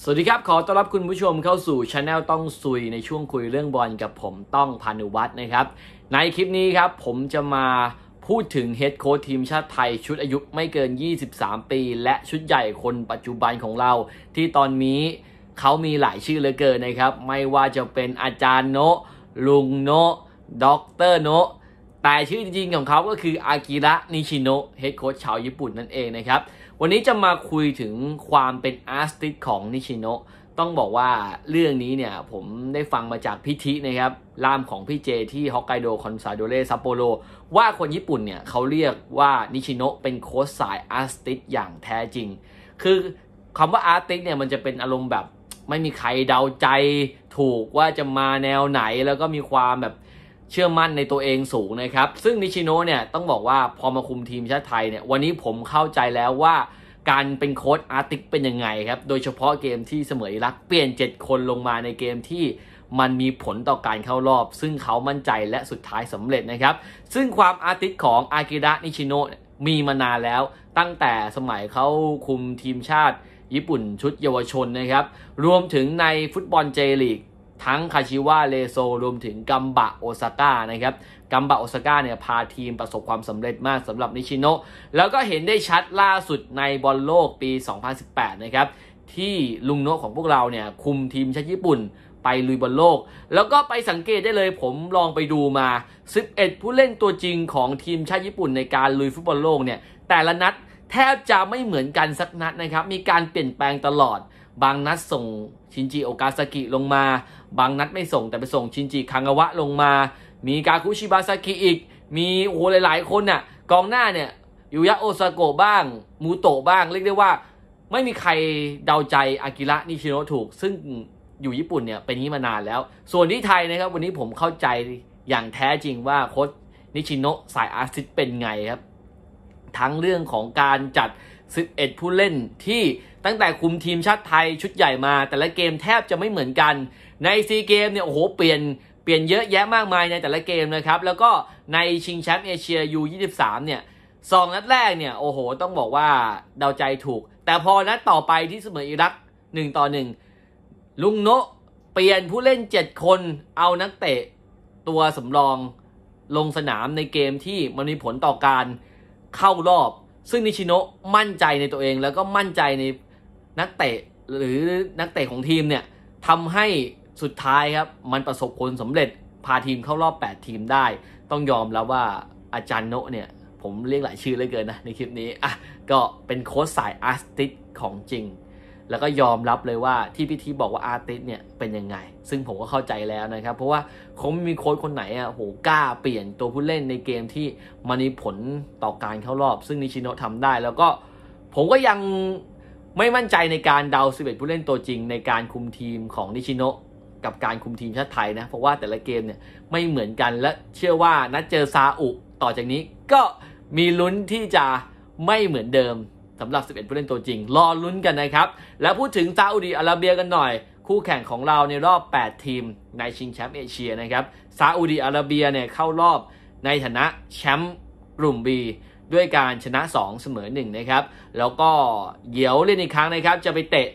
สวัสดีครับ ขอต้อนรับคุณผู้ชมเข้าสู่ช anel ต้องซุย ในช่วงคุยเรื่องบอลกับผมต้องพานุวัฒน์นะครับ ในคลิปนี้ครับ ผมจะมาพูดถึงเฮดโค้ชทีมชาติไทยชุดอายุไม่เกิน 23 ปี และชุดใหญ่คนปัจจุบันของเรา ที่ตอนนี้เขามีหลายชื่อเหลือเกินนะครับ ไม่ว่าจะเป็นอาจารย์โนลุง โนด็อกเตอร์โนแต่ชื่อจริงของเขาก็คืออากิระนิชิโนะเฮดโค้ชชาวญี่ปุ่นนั่นเองนะครับ วันนี้จะมาคุยถึงความเป็นอาร์ติสของนิชิโนะต้องบอกว่าเรื่องนี้เนี่ย ผมได้ฟังมาจากพิธีนะครับล่ามของพี่เจ ที่ฮอกไกโดคอนซาโดเลซัปโปโรว่าคนญี่ปุ่นเนี่ย เขาเรียกว่านิชิโนะเป็นโค้ชสายอาร์ติสอย่างแท้จริง คือคำว่าอาร์ติสเนี่ย มันจะเป็นอารมณ์แบบไม่มีใครเดาใจ ถูกว่าจะมาแนวไหนแล้วก็มีความแบบเชื่อมั่นในตัวเองสูงนะครับ ซึ่งนิชิโนเนี่ย ต้องบอกว่า พอมาคุมทีมชาติไทยเนี่ย วันนี้ผมเข้าใจแล้วว่าการเป็นโค้ชอาร์ติกเป็นยังไงครับ โดยเฉพาะเกมที่เสมออิรักเปลี่ยน 7 คนลงมาในเกมที่มันมีผลต่อการเข้ารอบ ซึ่งเขามั่นใจและสุดท้ายสำเร็จนะครับ ซึ่งความอาร์ติสของอากิระนิชิโนมีมานานแล้วตั้งแต่สมัยเขาคุมทีมชาติ ญี่ปุ่นชุดเยาวชนนะครับ รวมถึงในฟุตบอลเจลีกทั้งคาชิวะเลโซรวมถึงกัมบะโอซาก้านะครับกัมบะโอซาก้าเนี่ยพาทีมประสบความสำเร็จมากสำหรับนิชิโนแล้วก็เห็นได้ชัดล่าสุดในบอลโลกปี 2018 นะครับที่ลุงโนของพวกเราเนี่ยคุมทีมชาติญี่ปุ่นไปลุยบอลโลก แล้วก็ไปสังเกตได้เลยผมลองไปดูมา 11 ผู้เล่นตัวจริงของทีมชาติญี่ปุ่นในการลุยฟุตบอลโลกเนี่ยแต่ละนัดแทบจะไม่เหมือนกันสักนัดนะครับมีการเปลี่ยนแปลงตลอดบางนัดส่งชินจิโอกาซากิลงมา บางนัดไม่ส่งแต่ไปส่งชินจิคังอาวะลงมา มีกาคุชิบาซากิอีก มีโอ้โหหลายๆ คนน่ะ กองหน้าเนี่ยยูยะโอซาโกะบ้าง มูโตะบ้าง เรียกได้ว่า ไม่มีใครเดาใจ อากิระนิชิโนะถูก ซึ่งอยู่ญี่ปุ่นเนี่ย เป็นนี้มานานแล้ว ส่วนที่ไทยนะครับ วันนี้ผมเข้าใจอย่างแท้จริงว่าโค้ชนิชิโนะสายอาร์ติสเป็นไงครับ ทั้งเรื่องของการจัด11ผู้เล่นที่ตั้งแต่คุมทีมชาติไทยชุดใหญ่มา แต่ละเกมแทบจะไม่เหมือนกัน ในซีเกมเนี่ย โอ้โหเปลี่ยนเปลี่ยนเยอะแยะมากมายในแต่ละเกมนะครับ แล้วก็ในชิงแชมป์เอเชียยู23เนี่ยสองนัดแรกเนี่ย โอ้โห ต้องบอกว่าเดาใจถูก แต่พอนัดต่อไปที่เสมออิรัก1ต่อ1ลุงโนะเปลี่ยนผู้เล่น 7 คนเอานักเตะตัวสำรองลงสนามในเกมที่มันมีผลต่อการเข้ารอบซึ่งนิชิโนะมั่นใจในตัวเองแล้วก็มั่นใจในนักเตะ หรือนักเตะของทีมเนี่ยทำให้สุดท้ายครับ มันประสบผลสำเร็จ พาทีมเข้ารอบ 8 ทีมได้ ต้องยอมแล้วว่าอาจารย์โนเนี่ย ผมเรียกหลายชื่อเลยเกินนะ ในคลิปนี้อ่ะก็เป็นโค้ชสายอาร์ติสของจริงแล้วก็ยอมรับเลยว่าที่พี่ทีบอกว่าอาร์ติสเนี่ยเป็นยังไง ซึ่งผมก็เข้าใจแล้วนะครับ เพราะว่าเขาไม่มีโค้ชคนไหน อ่ะ โหกล้าเปลี่ยนตัวผู้เล่นในเกมที่มันมีผลต่อการเข้ารอบ ซึ่งนิชิโนะทำได้ แล้วก็ผมก็ยังไม่มั่นใจในการเดา็ดผู้เล่นตัวจริงในการคุมทีมของนิชิโนะกับการคุมทีมชาติไทยนะเพราะว่าแต่ละเกมเนี่ยไม่เหมือนกันและเชื่อว่านัดเจอซาอุต่อจากนี้ก็มีลุ้นที่จะไม่เหมือนเดิมสำหรับ 11ผู้เล่น ตัวจริง รอลุ้นกันนะครับ และพูดถึงซาอุดีอาระเบียกันหน่อย คู่แข่งของเราในรอบ 8 ทีม ในชิงแชมป์เอเชียนะครับ ซาอุดีอาระเบียเนี่ยเข้ารอบในฐานะแชมป์กลุ่ม B ด้วยการชนะ 2 เสมอ 1 นะครับ แล้วก็เหยียวเล่นอีกครั้งนะครับ จะไปเตะ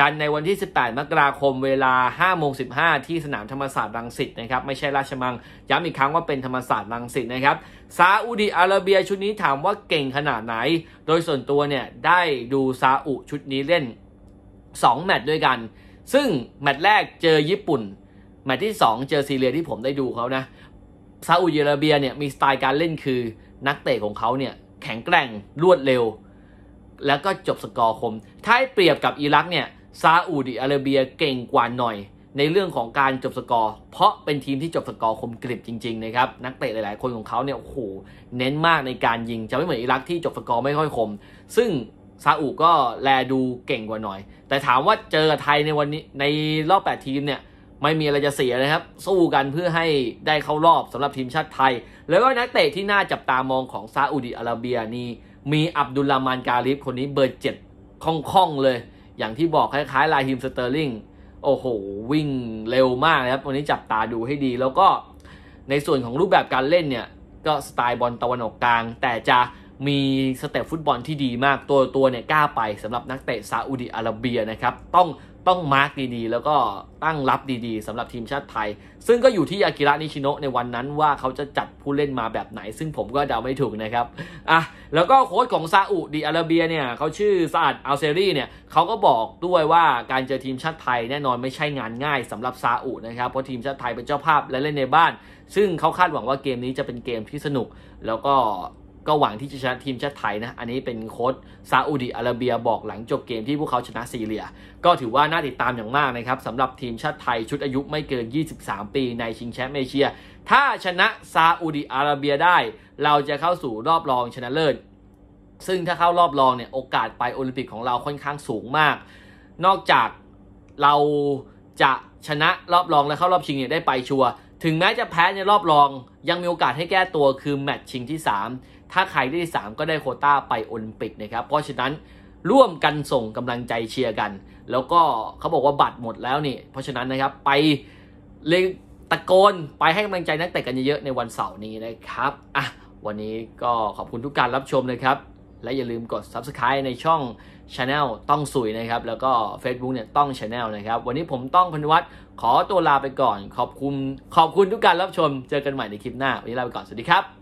กันในวันที่ 18มกราคมเวลา5โมง15 ที่สนามธรรมศาสตร์รังสิตนะครับไม่ใช่ราชมัง ย้ำอีกครั้งว่าเป็นธรรมศาสตร์รังสิตนะครับซาอุดีอาระเบียชุดนี้ถามว่าเก่งขนาดไหน โดยส่วนตัวเนี่ย ได้ดูซาอุชุดนี้เล่น 2 แมตช์ด้วยกัน ซึ่งแมตช์แรกเจอญี่ปุ่น แมตช์ที่ 2 เจอซีเรียที่ผมได้ดูเขานะซาอุดีอาระเบียเนี่ยมีสไตล์การเล่นคือนักเตะของเขาเนี่ยแข็งแกร่งรวดเร็ว แล้วก็จบสกอร์คมถ้าเปรียบกับอิรักเนี่ยซาอุดิอาระเบียเก่งกว่าหน่อย ในเรื่องของการจบสกอร์ เพราะเป็นทีมที่จบสกอร์คมกริบจริงๆนะครับนักเตะหลายๆ คนของเขาเนี่ยโอ้โหเน้นมากในการยิงจะไม่เหมือนอิรักที่จบสกอร์ไม่ค่อยคม ซึ่งซาอุก็แลดูเก่งกว่าหน่อย แต่ถามว่าเจอไทยในวันนี้ในรอบ 8 ทีมเนี่ยไม่มีอะไรจะเสียนะครับ สู้กันเพื่อให้ได้เข้ารอบสำหรับทีมชาติไทย แล้วก็นักเตะที่น่าจับตามองของซาอุดิอาระเบียนี่มีอับดุลลามานกาลิฟคนนี้เบอร์เจ็ดคล่องๆเลยอย่างที่บอกคล้ายๆ ลายฮิมสเตอร์ลิง โอ้โห วิ่งเร็วมากนะครับ วันนี้จับตาดูให้ดี แล้วก็ในส่วนของรูปแบบการเล่นเนี่ย ก็สไตล์บอลตะวันออกกลาง แต่จะมีสเตปฟุตบอลที่ดีมากตัวตัวเนี่ยกล้าไปสำหรับนักเตะซาอุดิอาระเบีย นะครับ ต้องต้องมาร์กดีๆ แล้วก็ตั้งรับดีๆสำหรับทีมชาติไทย ซึ่งก็อยู่ที่อากิระนิชิโนะในวันนั้นว่าเขาจะจัดผู้เล่นมาแบบไหน ซึ่งผมก็เดาไม่ถูกนะครับอ่ะแล้วก็โค้ชของซาอุดีอาระเบียเนี่ยเขาชื่อซาอัดอัลเซรีเนี่ยเขาก็บอกด้วยว่าการเจอทีมชาติไทยแน่นอนไม่ใช่งานง่าย สำหรับซาอุนะครับเพราะทีมชาติไทยเป็นเจ้าภาพและเล่นในบ้าน ซึ่งเขาคาดหวังว่าเกมนี้จะเป็นเกมที่สนุกแล้วก็ก็หวังที่จะชนะทีมชาติไทยนะ อันนี้เป็นโค้ดซาอุดิอาระเบียบอกหลังจบเกมที่พวกเขาชนะซีเรีย ก็ถือว่าน่าติดตามอย่างมากนะครับสำหรับทีมชาติไทย ชุดอายุไม่เกิน 23 ปีในชิงแชมป์เอเชีย ถ้าชนะซาอุดิอาระเบียได้ เราจะเข้าสู่รอบรองชนะเลิศ ซึ่งถ้าเข้ารอบรองเนี่ยโอกาสไปโอลิมปิกของเราค่อนข้างสูงมาก นอกจากเราจะชนะรอบรองและเข้ารอบชิงเนี่ยได้ไปชัวร์ถึงแม้จะแพ้ในรอบรองยังมีโอกาสให้แก้ตัวคือแมตช์ชิงที่ 3 ถ้าใครได้ที่ 3 ก็ได้โคต้าไปโอลิมปิกนะครับ เพราะฉะนั้นร่วมกันส่งกำลังใจเชียร์กัน แล้วก็เขาบอกว่าบัตรหมดแล้วนี่ เพราะฉะนั้นนะครับไปเลยตะโกนไปให้กำลังใจนักเตะกันเยอะๆในวันเสาร์นี้นะครับอ่ะวันนี้ก็ขอบคุณทุกการรับชมนะครับและอย่าลืมกด Subscribe ในช่อง Channel ต้องสุยนะครับ แล้วก็ Facebook เนี่ย ต้อง Channel นะครับ วันนี้ผมต้องพนวัตขอตัวลาไปก่อนขอบคุณขอบคุณทุกการรับชมเจอกันใหม่ในคลิปหน้าวันนี้ลาไปก่อน สวัสดีครับ